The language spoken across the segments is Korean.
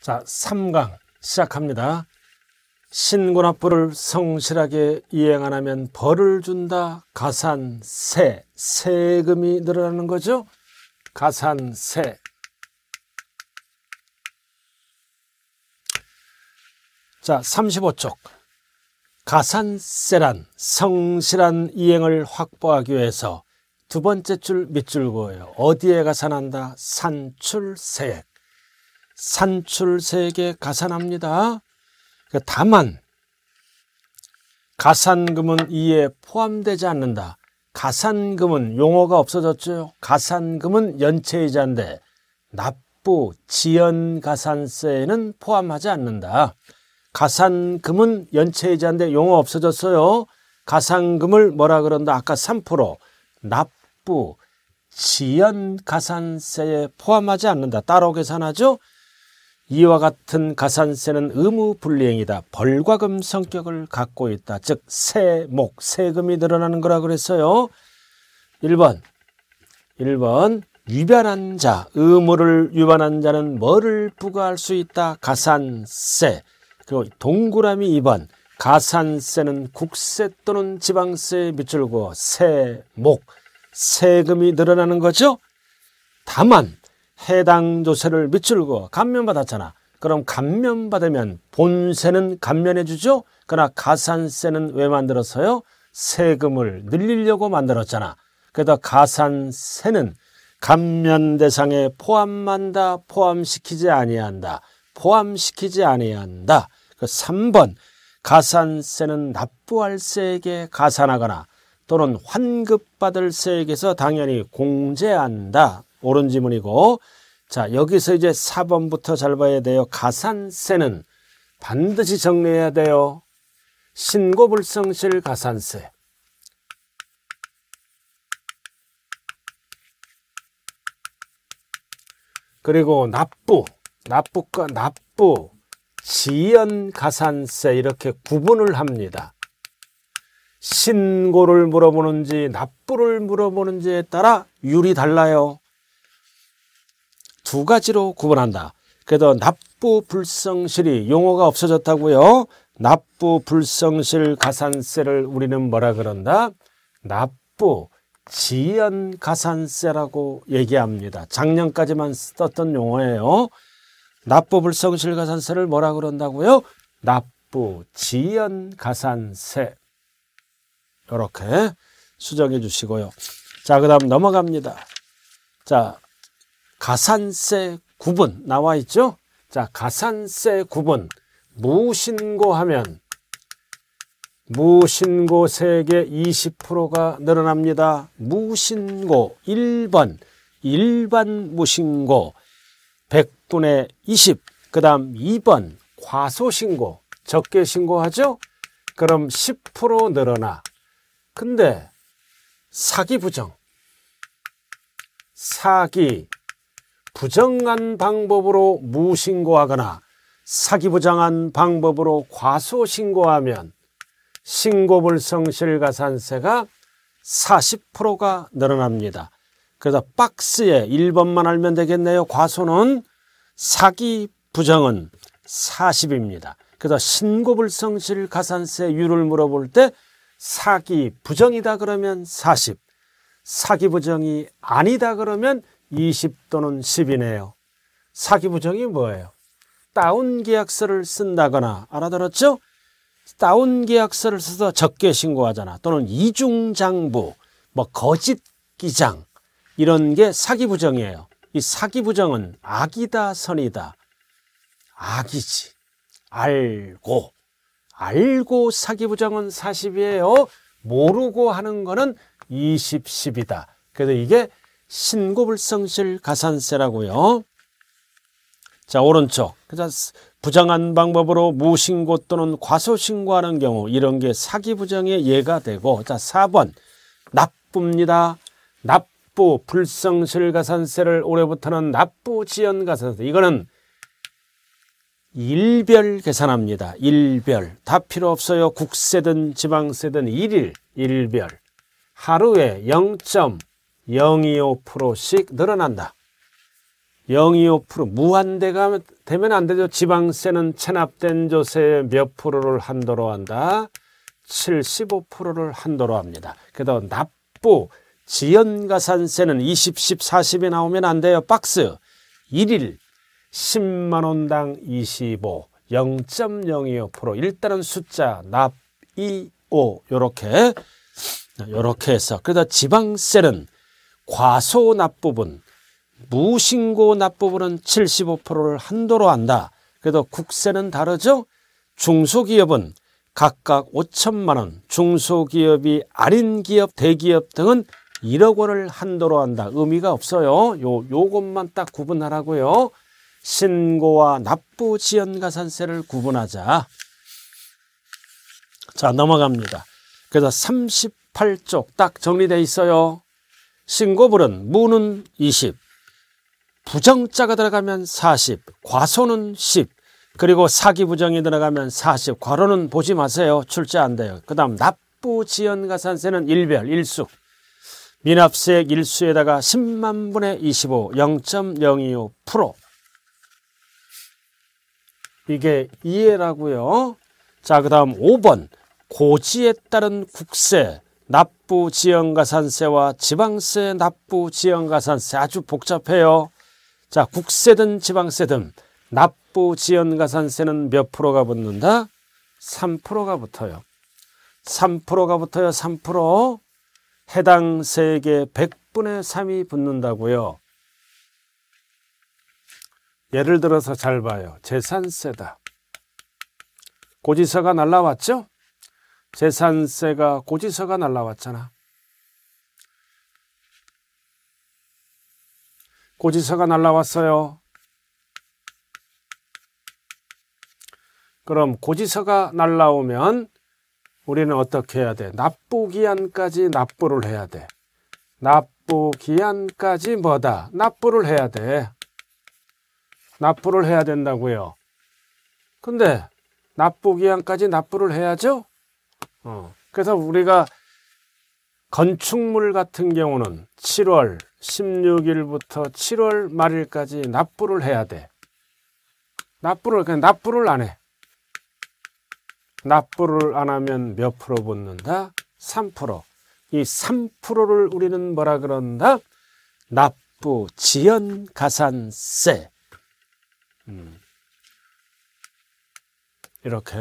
자, 3강 시작합니다. 신군합부를 성실하게 이행안 하면 벌을 준다. 가산, 세, 세금이 늘어나는 거죠. 가산, 세. 자, 35쪽. 가산세란 성실한 이행을 확보하기 위해서 두 번째 줄 밑줄 그어요. 어디에 가산한다? 산출세액. 산출세계 가산합니다. 그 다만 가산금은 이에 포함되지 않는다. 가산금은 용어가 없어졌죠. 가산금은 연체이자인데 납부, 지연가산세는 에 포함하지 않는다. 가산금은 연체이자인데 용어 없어졌어요. 가산금을 뭐라 그런다? 아까 3% 납부, 지연가산세에 포함하지 않는다. 따로 계산하죠. 이와 같은 가산세는 의무불리행이다. 벌과금 성격을 갖고 있다. 즉 세목, 세금이 늘어나는 거라 그랬어요. 1번 1번 위반한 자, 의무를 위반한 자는 뭐를 부과할 수 있다? 가산세. 그리고 동그라미 2번 가산세는 국세 또는 지방세에 비출고 세목, 세금이 늘어나는 거죠. 다만 해당 조세를 미출고 감면받았잖아. 그럼 감면받으면 본세는 감면해 주죠. 그러나 가산세는 왜 만들었어요? 세금을 늘리려고 만들었잖아. 그래서 가산세는 감면 대상에 포함한다, 포함시키지 아니한다, 포함시키지 아니한다. 그 3번 가산세는 납부할 세액에 가산하거나 또는 환급받을 세액에서 당연히 공제한다. 옳은 지문이고 자 여기서 이제 4번부터 잘 봐야 돼요. 가산세는 반드시 정리해야 돼요. 신고불성실 가산세 그리고 납부, 납부과 납부, 지연 가산세 이렇게 구분을 합니다. 신고를 물어보는지 납부를 물어보는지에 따라 율이 달라요. 두 가지로 구분한다. 그래도 납부불성실이 용어가 없어졌다고요. 납부불성실 가산세를 우리는 뭐라 그런다? 납부 지연 가산세라고 얘기합니다. 작년까지만 썼던 용어예요. 납부불성실 가산세를 뭐라 그런다고요? 납부 지연 가산세 이렇게 수정해 주시고요. 자, 그 다음 넘어갑니다. 자, 가산세 구분 나와 있죠? 자, 가산세 구분. 무신고하면 무신고 세계 20%가 늘어납니다. 무신고 1번 일반 무신고 100분의 20, 그 다음 2번 과소신고 적게 신고하죠? 그럼 10% 늘어나. 근데 사기 부정, 사기 부정한 방법으로 무신고하거나 사기부정한 방법으로 과소신고하면 신고불성실가산세가 40%가 늘어납니다. 그래서 박스에 1번만 알면 되겠네요. 과소는 사기 부정은 40입니다. 그래서 신고불성실가산세율을 물어볼 때 사기 부정이다 그러면 40, 사기 부정이 아니다 그러면 20 또는 10이네요. 사기부정이 뭐예요? 다운 계약서를 쓴다거나 알아들었죠? 다운 계약서를 써서 적게 신고하잖아. 또는 이중장부, 뭐 거짓 기장 이런 게 사기부정이에요. 이 사기부정은 악이다 선이다. 악이지. 알고. 알고 사기부정은 40이에요. 모르고 하는 거는 20, 10이다. 그래서 이게 신고불성실 가산세라고요. 자 오른쪽 부정한 방법으로 무신고 또는 과소신고하는 경우 이런 게 사기부정의 예가 되고 자 4번 납부입니다. 납부 불성실가산세를 올해부터는 납부지연가산세 이거는 일별 계산합니다. 일별 다 필요 없어요. 국세든 지방세든 일일 일별 하루에 0.25%씩 늘어난다. 0.25% 무한대가 되면 안 되죠. 지방세는 체납된 조세의 몇 프로를 한도로 한다. 75%를 한도로 합니다. 그래서 납부 지연가산세는 20, 10, 40이 나오면 안 돼요. 박스 1일 10만원당 25, 0.025% 일단은 숫자 납 2, 5이렇게 요렇게 해서 그래다 지방세는 과소 납부분, 무신고 납부분은 75%를 한도로 한다. 그래도 국세는 다르죠? 중소기업은 각각 5천만 원, 중소기업이 아닌 기업, 대기업 등은 1억 원을 한도로 한다. 의미가 없어요. 요, 요것만 딱 구분하라고요. 신고와 납부 지연가산세를 구분하자. 자, 넘어갑니다. 그래서 38쪽 딱 정리돼 있어요. 신고불은 무는 20, 부정자가 들어가면 40, 과소는 10, 그리고 사기부정이 들어가면 40, 과로는 보지 마세요. 출제 안 돼요. 그 다음 납부지연가산세는 일별, 일수. 미납세액 일수에다가 10만분의 25, 0.025% 이게 이해라고요. 자, 그 다음 5번 고지에 따른 국세 납부 지연가산세와 지방세 납부 지연가산세 아주 복잡해요. 자 국세든 지방세든 납부 지연가산세는 몇 프로가 붙는다? 3%가 붙어요. 3%가 붙어요. 3% 해당 세액의 100분의 3이 붙는다고요. 예를 들어서 잘 봐요. 재산세다. 고지서가 날라왔죠? 재산세가 고지서가 날라왔잖아. 고지서가 날라왔어요. 그럼 고지서가 날라오면 우리는 어떻게 해야 돼? 납부 기한까지 납부를 해야 돼. 납부 기한까지 뭐다? 납부를 해야 돼. 납부를 해야 된다고요. 근데 납부 기한까지 납부를 해야죠? 어. 그래서 우리가 건축물 같은 경우는 7월 16일부터 7월 말일까지 납부를 해야 돼. 납부를 그냥 납부를 안 해. 납부를 안 하면 몇 프로 붙는다? 3%. 이 3%를 우리는 뭐라 그런다? 납부 지연 가산세. 음. 이렇게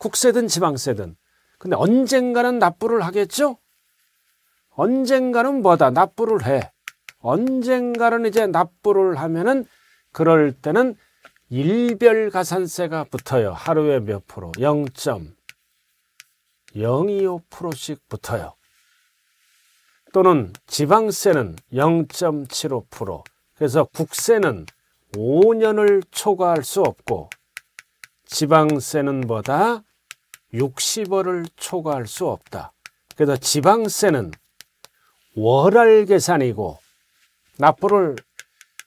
국세든 지방세든. 근데 언젠가는 납부를 하겠죠? 언젠가는 뭐다? 납부를 해. 언젠가는 이제 납부를 하면은 그럴 때는 일별 가산세가 붙어요. 하루에 몇 프로? 0.025%씩 붙어요. 또는 지방세는 0.75%. 그래서 국세는 5년을 초과할 수 없고 지방세는 보다 6 0월을 초과할 수 없다. 그래서 지방세는 월할 계산이고 납부를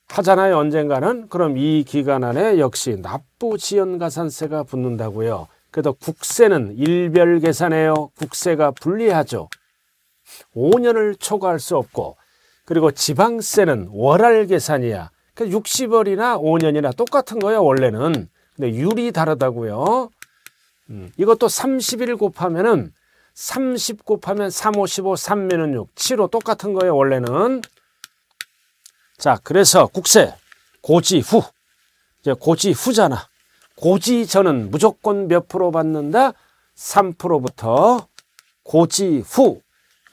하잖아요. 언젠가는 그럼 이 기간 안에 역시 납부 지연 가산세가 붙는다고요. 그래서 국세는 일별 계산해요. 국세가 불리하죠. 5년을 초과할 수 없고 그리고 지방세는 월할 계산이야. 그러니까 60월이나 5년이나 똑같은 거예요. 원래는. 근데 율이 다르다고요. 음. 이것도 30일 곱하면은 30 곱하면 3, 5, 15, 3면은 6, 7호 똑같은 거예요, 원래는. 자, 그래서 국세, 고지 후. 이제 고지 후잖아. 고지 전은 무조건 몇 프로 받는다? 3%부터 고지 후.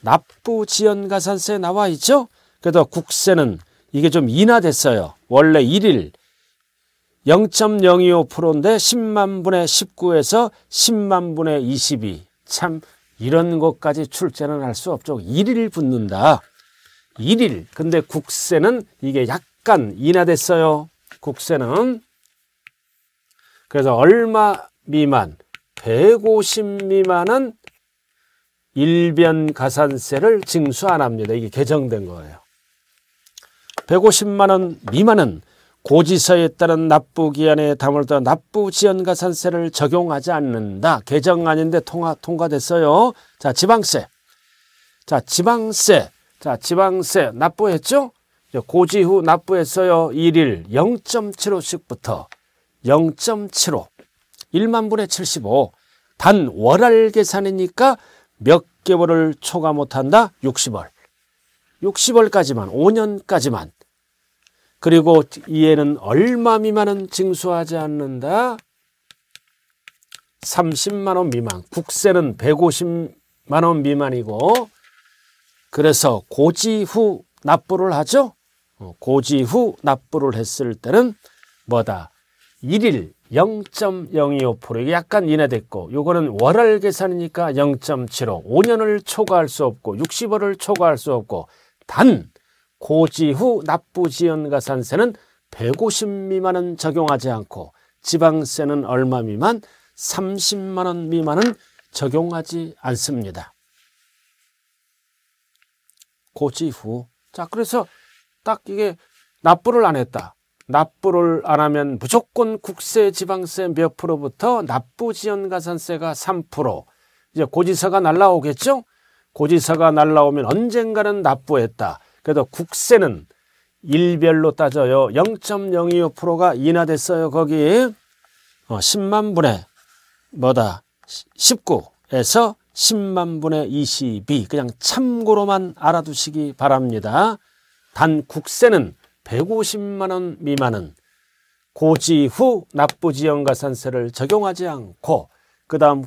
납부 지연 가산세 나와 있죠? 그래서 국세는 이게 좀 인하됐어요. 원래 1일, 0.025%인데 10만 분의 19에서 10만 분의 22. 참 이런 것까지 출제는 할 수 없죠. 1일 붙는다. 1일. 근데 국세는 이게 약간 인하됐어요. 국세는. 그래서 얼마 미만, 150 미만은 일변 가산세를 징수 안 합니다. 이게 개정된 거예요. 150만 원 미만은 고지서에 따른 납부기한에 담을다납부지연가 산세를 적용하지 않는다. 개정안인데 통화, 통과됐어요. 자, 지방세. 자, 지방세. 자, 지방세 납부했죠? 고지 후 납부했어요. 1일 0.75씩부터 0.75. 1만 분의 75. 단 월할 계산이니까 몇 개월을 초과 못한다? 60월. 60월까지만, 5년까지만. 그리고 이에는 얼마 미만은 징수하지 않는다. 30만 원 미만, 국세는 150만 원 미만이고 그래서 고지 후 납부를 하죠. 어, 고지 후 납부를 했을 때는 뭐다? 1일 0.025% 약간 인하됐고 요거는 월월 계산이니까 0.75 5년을 초과할 수 없고 60월을 초과할 수 없고 단 고지후 납부지연가 산세는 150미만은 적용하지 않고 지방세는 얼마 미만 30만원 미만은 적용하지 않습니다. 고지후 자 그래서 딱 이게 납부를 안 했다. 납부를 안 하면 무조건 국세 지방세 몇 프로부터 납부 지원 가산세가 3% 이제 고지서가 날라오겠죠? 고지서가 날라오면 언젠가는 납부했다. 그래서 국세는 일별로 따져요. 0.025%가 인하됐어요. 거기 어, 10만 분의 뭐다 19에서 10만 분의 22 그냥 참고로만 알아두시기 바랍니다. 단 국세는 150만 원 미만은 고지 후 납부지연가산세를 적용하지 않고 그 다음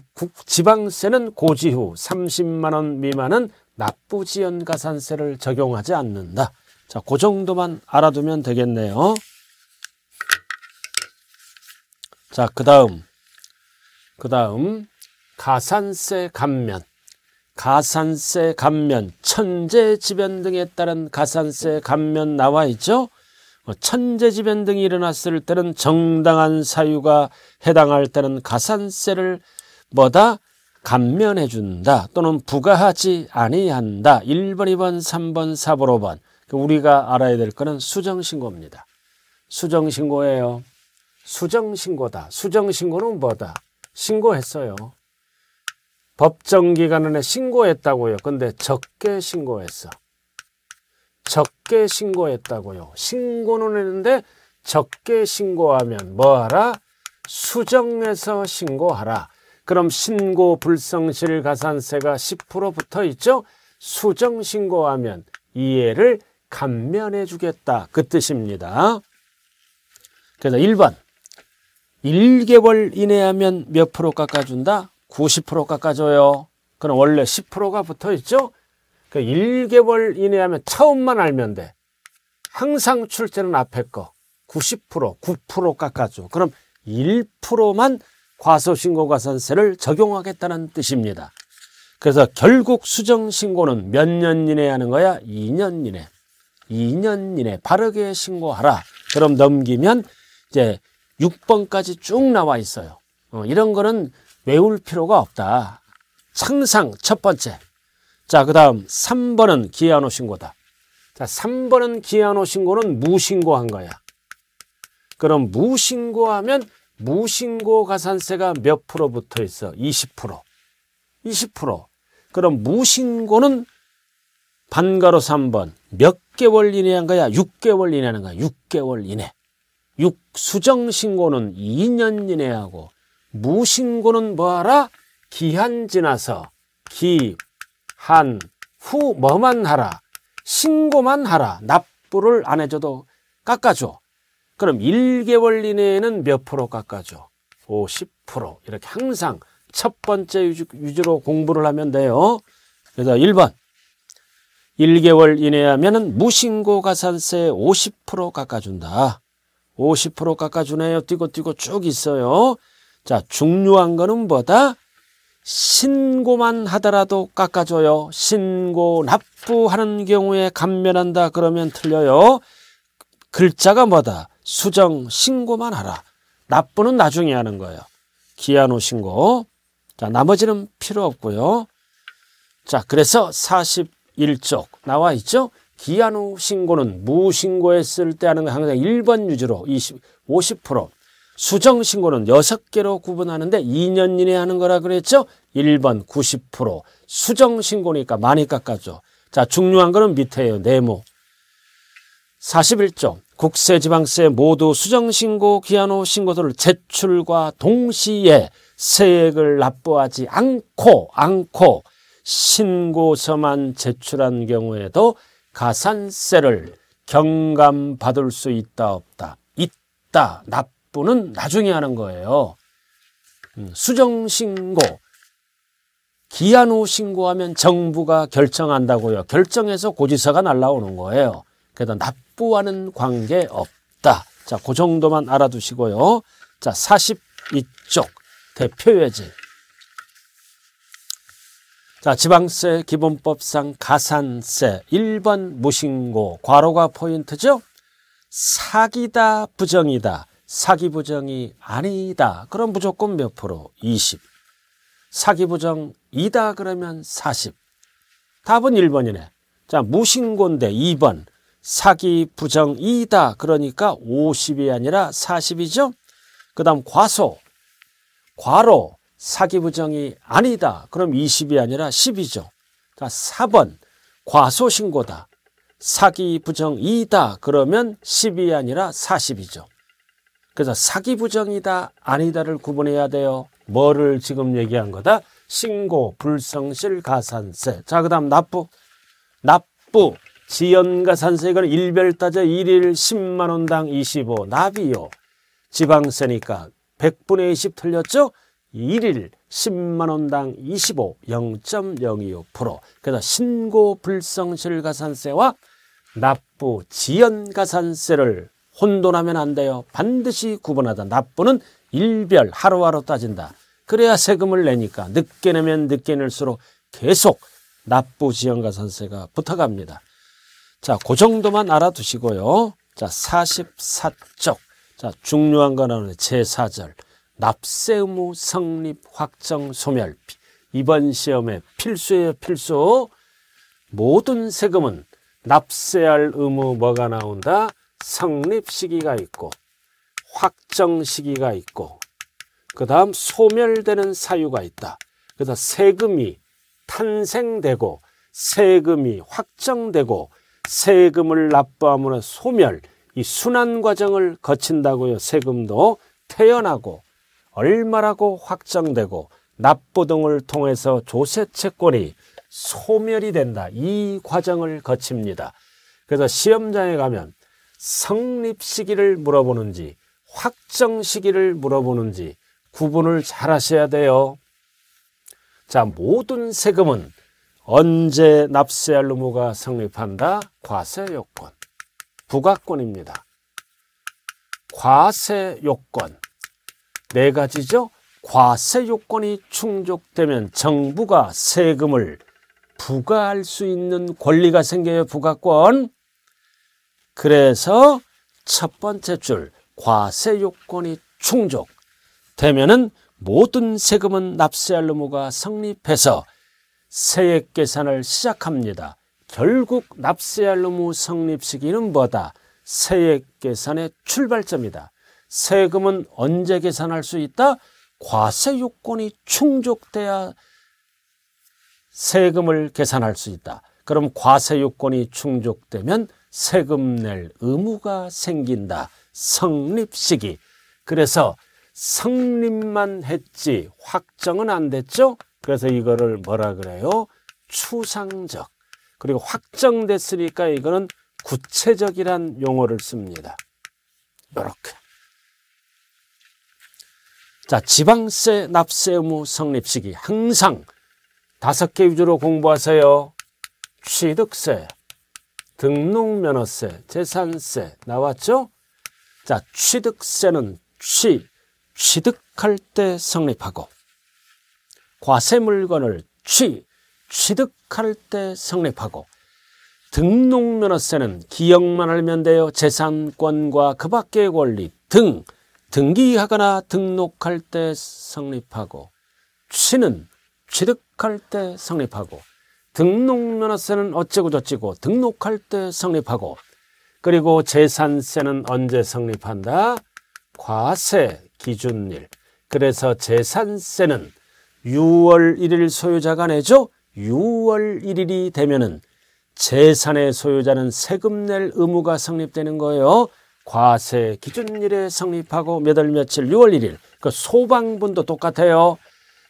지방세는 고지 후 30만 원 미만은 납부지연가산세를 적용하지 않는다. 자, 그 정도만 알아두면 되겠네요. 자, 그 다음. 그 다음. 가산세 감면. 가산세 감면. 천재지변 등에 따른 가산세 감면 나와 있죠? 어, 천재지변 등이 일어났을 때는 정당한 사유가 해당할 때는 가산세를 뭐다? 감면해 준다 또는 부과하지 아니한다. 1번, 2번, 3번, 4번, 5번. 그 우리가 알아야 될 것은 수정신고입니다. 수정신고예요. 수정신고다. 수정신고는 뭐다? 신고했어요. 법정기관에 신고했다고요. 근데 적게 신고했어. 적게 신고했다고요. 신고는 했는데 적게 신고하면 뭐하라? 수정해서 신고하라. 그럼 신고 불성실 가산세가 10% 붙어 있죠? 수정 신고하면 이해를 감면해 주겠다. 그 뜻입니다. 그래서 1번 1개월 이내 하면 몇 프로 깎아준다? 90% 깎아줘요. 그럼 원래 10%가 붙어 있죠? 그 1개월 이내 하면 처음만 알면 돼. 항상 출제는 앞에 거. 90%, 9% 깎아줘. 그럼 1%만 과소신고가산세를 적용하겠다는 뜻입니다. 그래서 결국 수정신고는 몇 년 이내 하는 거야? 2년 이내. 2년 이내 바르게 신고하라. 그럼 넘기면 이제 6번까지 쭉 나와 있어요. 어, 이런 거는 외울 필요가 없다. 상상 첫 번째. 자, 그 다음 3번은 기아노 신고다. 자, 3번은 기아노 신고는 무신고한 거야. 그럼 무신고하면 무신고 가산세가 몇 프로 붙어 있어? 20%. 20%. 그럼 무신고는 반가로 3번. 몇 개월 이내한 거야? 6개월 이내는 거야. 6개월 이내. 6수정 신고는 2년 이내 하고 무신고는 뭐하라? 기한 지나서 기, 한, 후 뭐만 하라. 신고만 하라. 납부를 안 해줘도 깎아줘. 그럼 1개월 이내에는 몇 프로 깎아줘? 50% 이렇게 항상 첫 번째 유지, 유지로 공부를 하면 돼요. 그래서 1번 1개월 이내 하면 은 무신고 가산세 50% 깎아준다. 50% 깎아주네요. 뛰고 뛰고 쭉 있어요. 자 중요한 거는 뭐다? 신고만 하더라도 깎아줘요. 신고 납부하는 경우에 감면한다 그러면 틀려요. 글자가 뭐다? 수정 신고만 하라. 납부는 나중에 하는 거예요. 기한 후 신고. 자, 나머지는 필요 없고요. 자, 그래서 41쪽 나와 있죠? 기한 후 신고는 무신고했을 때 하는 거 항상 1번 유지로 20, 50%. 수정 신고는 6개로 구분하는데 2년 이내 하는 거라 그랬죠? 1번 90%. 수정 신고니까 많이 깎아줘. 자, 중요한 거는 밑에요. 네모. 41쪽. 국세 지방세 모두 수정신고 기한후 신고서를 제출과 동시에 세액을 납부하지 않고 않고 신고서만 제출한 경우에도 가산세를 경감받을 수 있다 없다 있다 납부는 나중에 하는 거예요 음, 수정신고 기한 후 신고하면 정부가 결정한다고요 결정해서 고지서가 날라오는 거예요 그래서 납 납부하는 관계없다. 자, 그 정도만 알아두시고요. 자, 42쪽 대표예제. 자, 지방세 기본법상 가산세 1번 무신고 과로가 포인트죠. 사기다 부정이다. 사기 부정이 아니다. 그럼 무조건 몇 프로? 20. 사기 부정이다 그러면 40. 답은 1번이네. 자, 무신고인데 2번. 사기 부정 이다 그러니까 50이 아니라 40이죠. 그 다음 과소, 과로, 사기 부정이 아니다. 그럼 20이 아니라 10이죠. 그러니까 4번 과소 신고다. 사기 부정 이다 그러면 10이 아니라 40이죠. 그래서 사기 부정이다 아니다를 구분해야 돼요. 뭐를 지금 얘기한 거다? 신고, 불성실, 가산세. 자, 그 다음 납부. 납부. 지연가 산세건 일별 따져 1일1 0만 원당 25 나비요. 지방세니까 1 0 0분의이십 틀렸죠? 1일1 0만 원당 25 0.025% 프로. 그래서 신고 불성실 가산세와 납부 지연 가산세를 혼돈하면 안 돼요. 반드시 구분하다. 납부는 일별 하루하루 따진다. 그래야 세금을 내니까 늦게 내면 늦게 낼수록 계속 납부 지연가산세가 붙어갑니다. 자, 그 정도만 알아두시고요. 자, 44쪽. 자, 중요한 건 오늘 제4절. 납세 의무 성립 확정 소멸비. 이번 시험에 필수예요, 필수. 모든 세금은 납세할 의무 뭐가 나온다? 성립 시기가 있고, 확정 시기가 있고, 그 다음 소멸되는 사유가 있다. 그래서 세금이 탄생되고, 세금이 확정되고, 세금을 납부함으로 소멸, 이 순환 과정을 거친다고요. 세금도 태어나고 얼마라고 확정되고 납부 등을 통해서 조세 채권이 소멸이 된다. 이 과정을 거칩니다. 그래서 시험장에 가면 성립 시기를 물어보는지 확정 시기를 물어보는지 구분을 잘 하셔야 돼요. 자, 모든 세금은 언제 납세할 의무가 성립한다? 과세요건, 부가권입니다. 과세요건, 네 가지죠? 과세요건이 충족되면 정부가 세금을 부과할 수 있는 권리가 생겨요, 부가권. 그래서 첫 번째 줄, 과세요건이 충족되면은 모든 세금은 납세할 의무가 성립해서 세액 계산을 시작합니다. 결국 납세할루무 성립 시기는 뭐다? 세액 계산의 출발점이다. 세금은 언제 계산할 수 있다? 과세 요건이 충족돼야 세금을 계산할 수 있다. 그럼 과세 요건이 충족되면 세금 낼 의무가 생긴다. 성립 시기. 그래서 성립만 했지 확정은 안 됐죠? 그래서 이거를 뭐라 그래요? 추상적. 그리고 확정됐으니까 이거는 구체적이란 용어를 씁니다. 이렇게. 자, 지방세 납세 의무 성립 시기 항상 다섯 개 위주로 공부하세요. 취득세, 등록면허세, 재산세 나왔죠? 자, 취득세는 취, 취득할 때 성립하고 과세 물건을 취, 취득할 때 성립하고 등록면허세는 기억만 알면 돼요. 재산권과 그 밖의 권리 등 등기하거나 등록할 때 성립하고 취는 취득할 때 성립하고 등록면허세는 어쩌고 저쩌고 등록할 때 성립하고 그리고 재산세는 언제 성립한다? 과세 기준일. 그래서 재산세는 6월 1일 소유자가 내죠. 6월 1일이 되면은 재산의 소유자는 세금 낼 의무가 성립되는 거예요. 과세 기준일에 성립하고 몇 월 며칠 6월 1일. 그 소방분도 똑같아요.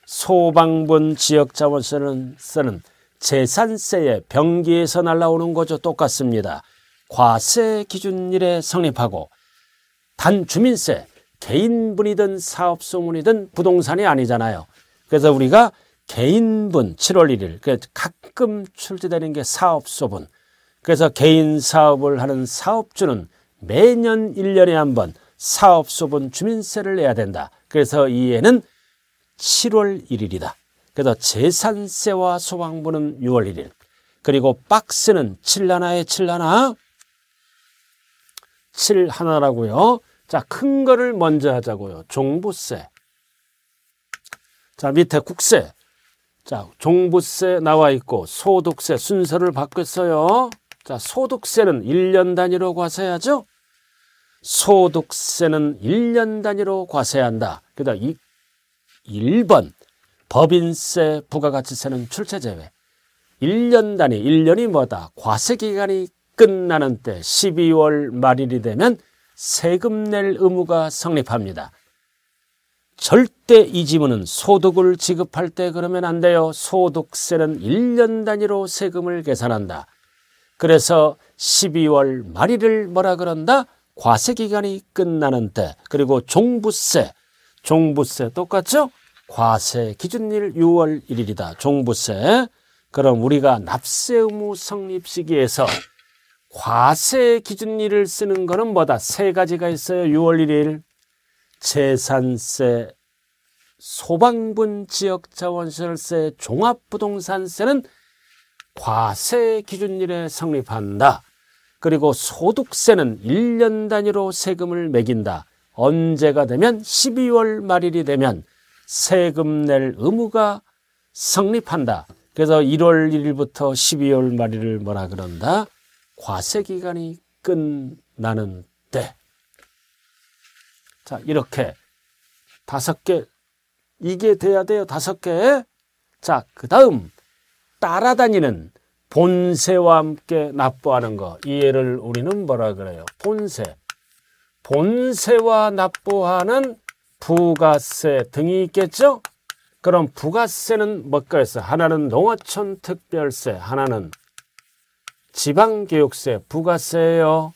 소방분 지역자원세는 쓰는 재산세의 병기에서 날라오는 거죠. 똑같습니다. 과세 기준일에 성립하고 단 주민세 개인분이든 사업소문이든 부동산이 아니잖아요. 그래서 우리가 개인분 7월 1일 그러니까 가끔 출제되는 게 사업소분 그래서 개인 사업을 하는 사업주는 매년 1년에 한 번 사업소분 주민세를 내야 된다. 그래서 이해는 7월 1일이다. 그래서 재산세와 소방부는 6월 1일 그리고 박스는 7하나에 7하나 7하나라고요. 자, 큰 거를 먼저 하자고요. 종부세. 자, 밑에 국세. 자, 종부세 나와 있고 소득세 순서를 바꿨어요. 자, 소득세는 1년 단위로 과세하죠. 소득세는 1년 단위로 과세한다. 그다음 1번 법인세, 부가가치세는 출세 제외. 1년 단위, 1년이 뭐다? 과세 기간이 끝나는 때 12월 말일이 되면 세금 낼 의무가 성립합니다. 절대 이 지분은 소득을 지급할 때 그러면 안 돼요. 소득세는 1년 단위로 세금을 계산한다. 그래서 12월 말일을 뭐라 그런다? 과세기간이 끝나는 때 그리고 종부세 종부세 똑같죠? 과세 기준일 6월 1일이다. 종부세 그럼 우리가 납세 의무 성립 시기에서 과세 기준일을 쓰는 거는 뭐다? 세 가지가 있어요. 6월 1일 재산세, 소방분 지역자원시설세, 종합부동산세는 과세 기준일에 성립한다. 그리고 소득세는 1년 단위로 세금을 매긴다. 언제가 되면 12월 말일이 되면 세금 낼 의무가 성립한다. 그래서 1월 1일부터 12월 말일을 뭐라 그런다? 과세기간이 끝나는 때. 자, 이렇게 다섯 개 이게 돼야 돼요. 다섯 개. 자, 그다음 따라다니는 본세와 함께 납부하는 거. 이 얘를 우리는 뭐라 그래요? 본세. 본세와 납부하는 부가세 등이 있겠죠? 그럼 부가세는 뭐가있어 하나는 농어촌 특별세, 하나는 지방교육세, 부가세예요.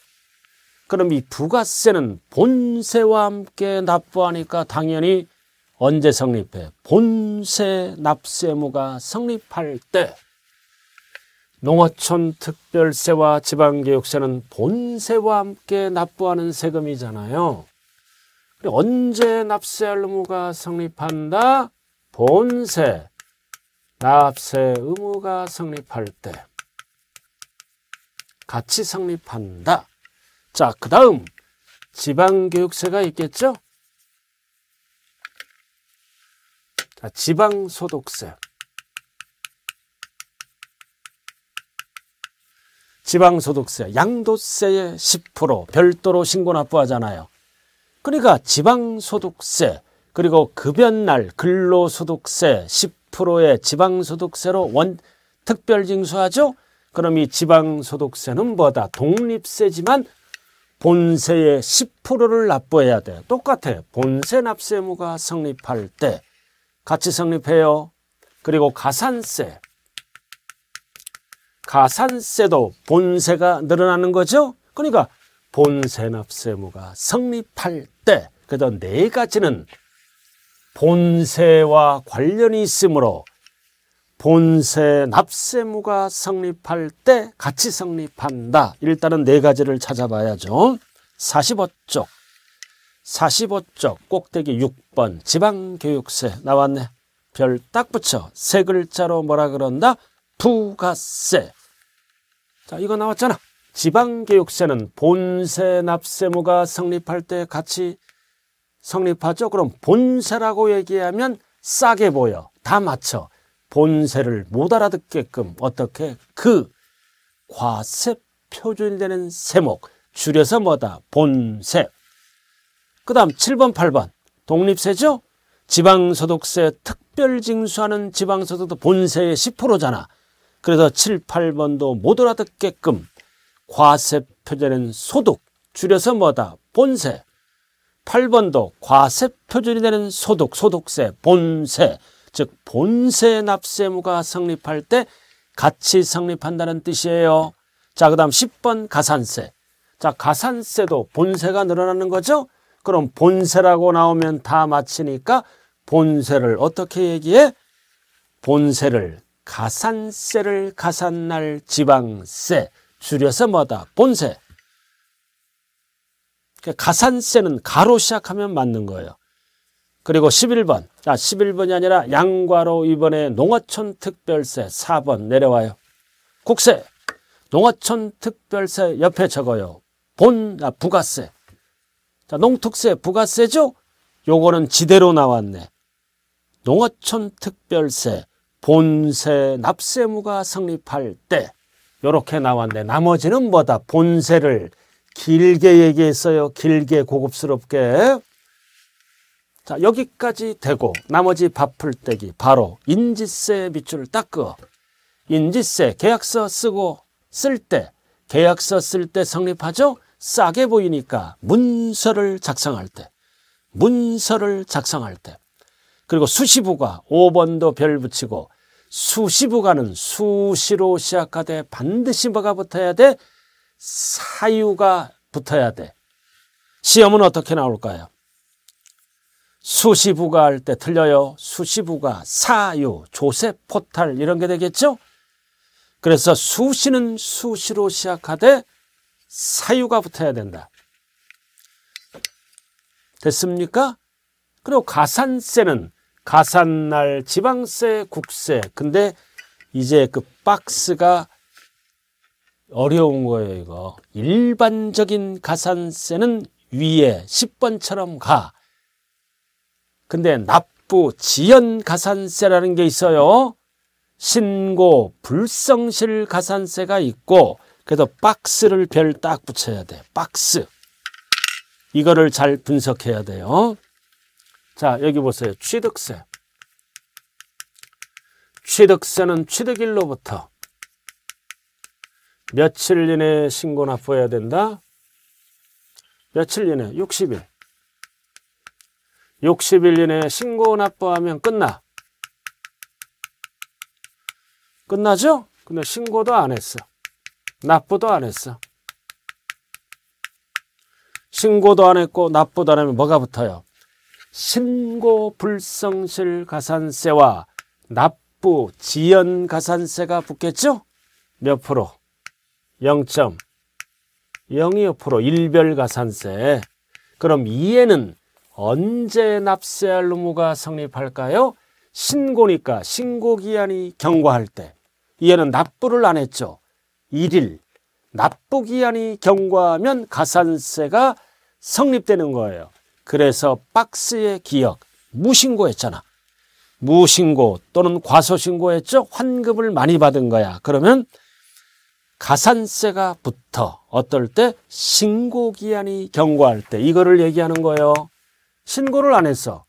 그럼 이 부가세는 본세와 함께 납부하니까 당연히 언제 성립해? 본세 납세무가 성립할 때 농어촌 특별세와 지방교육세는 본세와 함께 납부하는 세금이잖아요. 언제 납세할 의무가 성립한다? 본세, 납세 의무가 성립할 때 같이 성립한다. 자, 그 다음 지방교육세가 있겠죠? 자, 지방소득세. 지방소득세, 양도세의 10% 별도로 신고 납부하잖아요. 그러니까 지방소득세, 그리고 급여날 근로소득세 10%의 지방소득세로 원 특별징수하죠? 그럼 이 지방소득세는 뭐다? 독립세지만 본세의 10%를 납부해야 돼. 똑같아. 본세 납세무가 성립할 때 같이 성립해요. 그리고 가산세. 가산세도 본세가 늘어나는 거죠. 그러니까 본세 납세무가 성립할 때 그래서 네 가지는 본세와 관련이 있으므로 본세 납세무가 성립할 때 같이 성립한다. 일단은 네 가지를 찾아봐야죠. 45쪽, 45쪽 꼭대기 6번 지방교육세 나왔네. 별 딱 붙여 세 글자로 뭐라 그런다? 부가세. 자 이거 나왔잖아. 지방교육세는 본세 납세무가 성립할 때 같이 성립하죠. 그럼 본세라고 얘기하면 싸게 보여. 다 맞춰. 본세를 못 알아듣게끔 어떻게 그 과세 표준되는 이 세목 줄여서 뭐다 본세 그 다음 7번 8번 독립세죠 지방소득세 특별징수하는 지방소득도 본세의 10%잖아 그래서 7, 8번도 못 알아듣게끔 과세 표준은 소득 줄여서 뭐다 본세 8번도 과세 표준이 되는 소득, 소득세, 본세 즉 본세 납세무가 성립할 때 같이 성립한다는 뜻이에요. 자, 그 다음 10번 가산세. 자, 가산세도 본세가 늘어나는 거죠? 그럼 본세라고 나오면 다 마치니까 본세를 어떻게 얘기해? 본세를 가산세를 가산날 지방세 줄여서 뭐다? 본세. 그러니까 가산세는 가로 시작하면 맞는 거예요. 그리고 11번. 자, 11번이 아니라 양과로 이번에 농어촌 특별세 4번 내려와요. 국세. 농어촌 특별세 옆에 적어요. 본, 아, 부가세. 자, 농특세, 부가세죠? 요거는 지대로 나왔네. 농어촌 특별세, 본세, 납세무가 성립할 때. 요렇게 나왔네 나머지는 뭐다? 본세를 길게 얘기했어요. 길게 고급스럽게. 자 여기까지 되고 나머지 밥풀떼기 바로 인지세 밑줄을 닦고 인지세 계약서 쓰고 쓸 때 계약서 쓸 때 성립하죠? 싸게 보이니까 문서를 작성할 때 문서를 작성할 때 그리고 수시부가 5번도 별 붙이고 수시부가는 수시로 시작하되 반드시 뭐가 붙어야 돼? 사유가 붙어야 돼. 시험은 어떻게 나올까요? 수시부가 할 때 틀려요. 수시부가 사유, 조세, 포탈 이런 게 되겠죠? 그래서 수시는 수시로 시작하되 사유가 붙어야 된다. 됐습니까? 그리고 가산세는 가산날 지방세, 국세. 근데 이제 그 박스가 어려운 거예요, 이거. 일반적인 가산세는 위에 10번처럼 가. 근데 납부 지연 가산세라는 게 있어요. 신고 불성실 가산세가 있고 그래서 박스를 별 딱 붙여야 돼. 박스. 이거를 잘 분석해야 돼요. 자, 여기 보세요. 취득세. 취득세는 취득일로부터 며칠 이내 에 신고 납부해야 된다. 며칠 이내 60일. 61년에 신고 납부하면 끝나. 끝나죠? 근데 신고도 안 했어. 납부도 안 했어. 신고도 안 했고 납부도 안 하면 뭐가 붙어요? 신고 불성실 가산세와 납부 지연 가산세가 붙겠죠? 몇 프로? 0 0 2 일별 가산세. 그럼 2에는 언제 납세할 의무가 성립할까요? 신고니까 신고기한이 경과할 때 이에는 납부를 안 했죠. 1일 납부기한이 경과하면 가산세가 성립되는 거예요. 그래서 박스의 기억 무신고했잖아. 무신고 또는 과소신고했죠. 환급을 많이 받은 거야. 그러면 가산세가 붙어 어떨 때 신고기한이 경과할 때 이거를 얘기하는 거예요. 신고를 안 했어.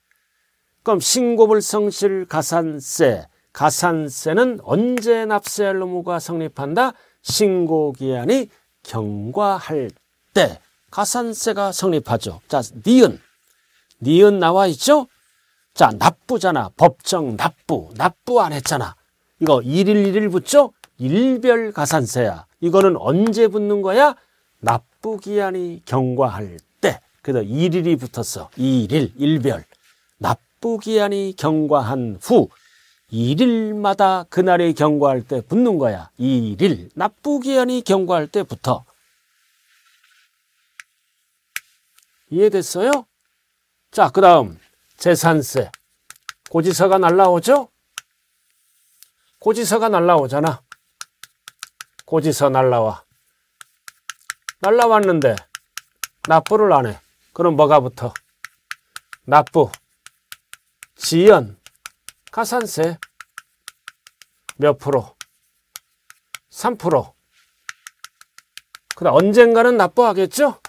그럼 신고불성실 가산세, 가산세는 언제 납세할 의무가 성립한다? 신고기한이 경과할 때 가산세가 성립하죠. 자, 니은. 니은 나와 있죠? 자, 납부잖아. 법정 납부. 납부 안 했잖아. 이거 일일일일 붙죠? 일별 가산세야. 이거는 언제 붙는 거야? 납부기한이 경과할 때. 그래서 일일이 붙었어. 일일, 일별. 납부기한이 경과한 후 일일마다 그날이 경과할 때 붙는 거야. 일일, 납부기한이 경과할 때부터. 이해됐어요? 자, 그 다음 재산세. 고지서가 날라오죠? 고지서가 날라오잖아. 고지서 날라와. 날라왔는데 납부를 안 해. 그럼 뭐가 붙어? 납부, 지연, 가산세 몇 프로? 3%. 그럼 언젠가는 납부하겠죠?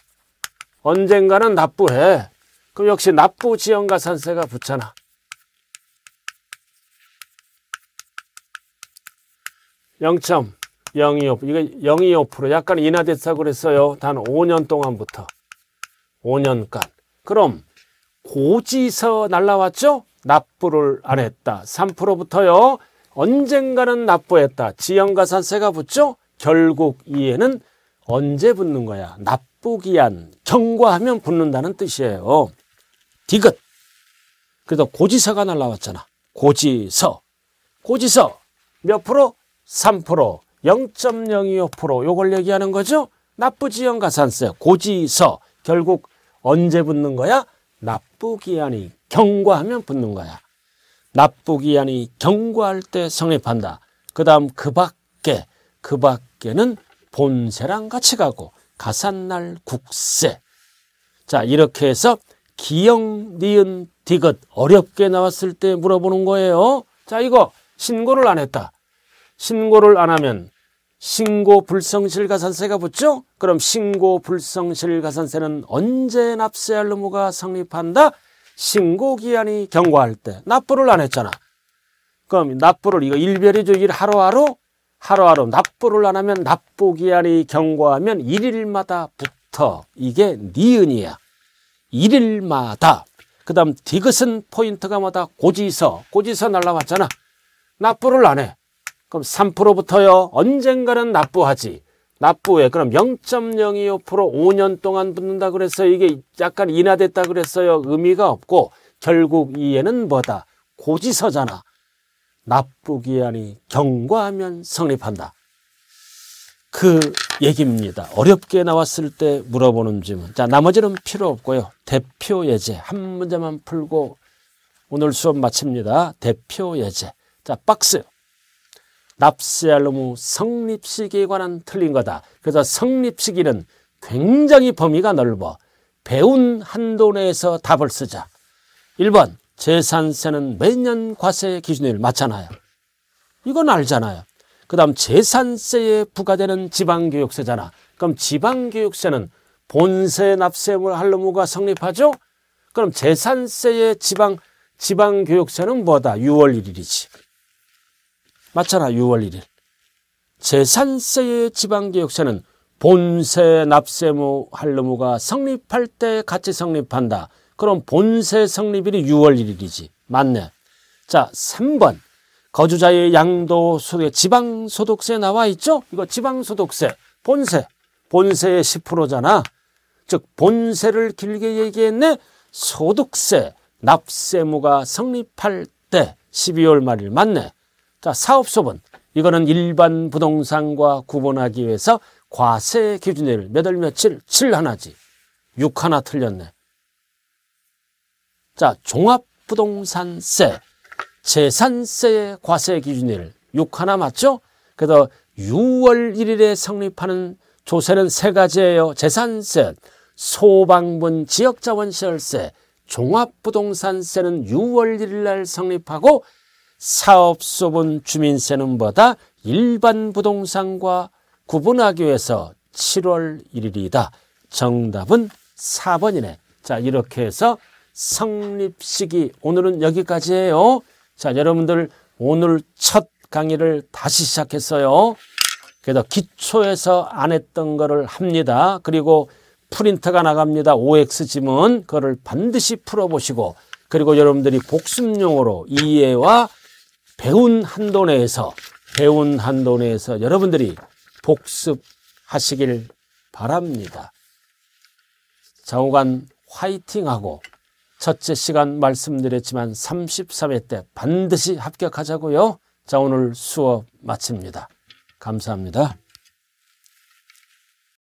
언젠가는 납부해. 그럼 역시 납부 지연 가산세가 붙잖아. 0.025% 이거 0이오프 약간 인하됐다고 그랬어요. 단 5년 동안부터. 5년간. 그럼 고지서 날라왔죠? 납부를 안 했다. 3%부터요. 언젠가는 납부했다. 지연가산세가 붙죠? 결국 이에는 언제 붙는 거야? 납부기한, 경과하면 붙는다는 뜻이에요. 디귿. 그래서 고지서가 날라왔잖아. 고지서. 고지서. 몇 프로? 3%. 0.025% 요걸 얘기하는 거죠? 납부지연가산세, 고지서. 결국 언제 붙는 거야? 납부기한이 경과하면 붙는 거야. 납부기한이 경과할 때 성립한다. 그 다음 그 밖에, 그 밖에는 본세랑 같이 가고 가산날 국세. 자 이렇게 해서 기역, 니은, 디귿 어렵게 나왔을 때 물어보는 거예요. 자 이거 신고를 안 했다. 신고를 안 하면 신고 불성실 가산세가 붙죠? 그럼 신고 불성실 가산세는 언제 납세할 의무가 성립한다? 신고 기한이 경과할 때 납부를 안 했잖아. 그럼 납부를 이거 일별이죠. 일 하루하루 하루하루 납부를 안 하면 납부 기한이 경과하면 일일마다 붙어. 이게 니은이야. 일일마다. 그다음 디귿은 포인트가 마다 고지서. 고지서 날라왔잖아. 납부를 안 해. 그럼 3%부터요. 언젠가는 납부하지. 납부에 그럼 0.025% 5년 동안 붙는다 그래서 이게 약간 인하됐다 그랬어요. 의미가 없고 결국 이해는 뭐다. 고지서잖아. 납부기한이 경과하면 성립한다. 그 얘기입니다. 어렵게 나왔을 때 물어보는 질문. 자, 나머지는 필요 없고요. 대표 예제 한 문제만 풀고 오늘 수업 마칩니다. 대표 예제. 자, 박스. 납세알로무 성립 시기에 관한 틀린 거다. 그래서 성립 시기는 굉장히 범위가 넓어 배운 한도 내에서 답을 쓰자. 1번 재산세는 매년 과세 기준일 맞잖아요. 이건 알잖아요. 그 다음 재산세에 부과되는 지방교육세잖아. 그럼 지방교육세는 본세 납세물 할로무가 성립하죠? 그럼 재산세의 지방, 지방교육세는 뭐다? 6월 1일이지. 맞잖아 6월 1일. 재산세의 지방개혁세는 본세 납세무 할의무가 성립할 때 같이 성립한다. 그럼 본세 성립일이 6월 1일이지. 맞네. 자 3번 거주자의 양도소득 지방소득세 나와 있죠? 이거 지방소득세 본세 본세의 10%잖아. 즉 본세를 길게 얘기했네. 소득세 납세무가 성립할 때 12월 말일 맞네. 자, 사업소분. 이거는 일반 부동산과 구분하기 위해서 과세 기준일 몇월 며칠 7 하나지 6 하나 틀렸네. 자, 종합부동산세 재산세의 과세 기준일 6 하나 맞죠? 그래서 6월 1일에 성립하는 조세는 세 가지예요. 재산세, 소방분 지역자원시설세, 종합부동산세는 6월 1일 날 성립하고 사업소분 주민세는 보다 일반 부동산과 구분하기 위해서 7월 1일이다. 정답은 4번이네. 자 이렇게 해서 성립 시기 오늘은 여기까지예요. 자 여러분들 오늘 첫 강의를 다시 시작했어요. 그래서 기초에서 안 했던 거를 합니다. 그리고 프린터가 나갑니다. OX 지문 그거를 반드시 풀어보시고 그리고 여러분들이 복습용으로 이해와 배운 한도 내에서 배운 한도 내에서 여러분들이 복습하시길 바랍니다. 좌우간 화이팅하고 첫째 시간 말씀드렸지만 33회 때 반드시 합격하자고요. 자 오늘 수업 마칩니다. 감사합니다.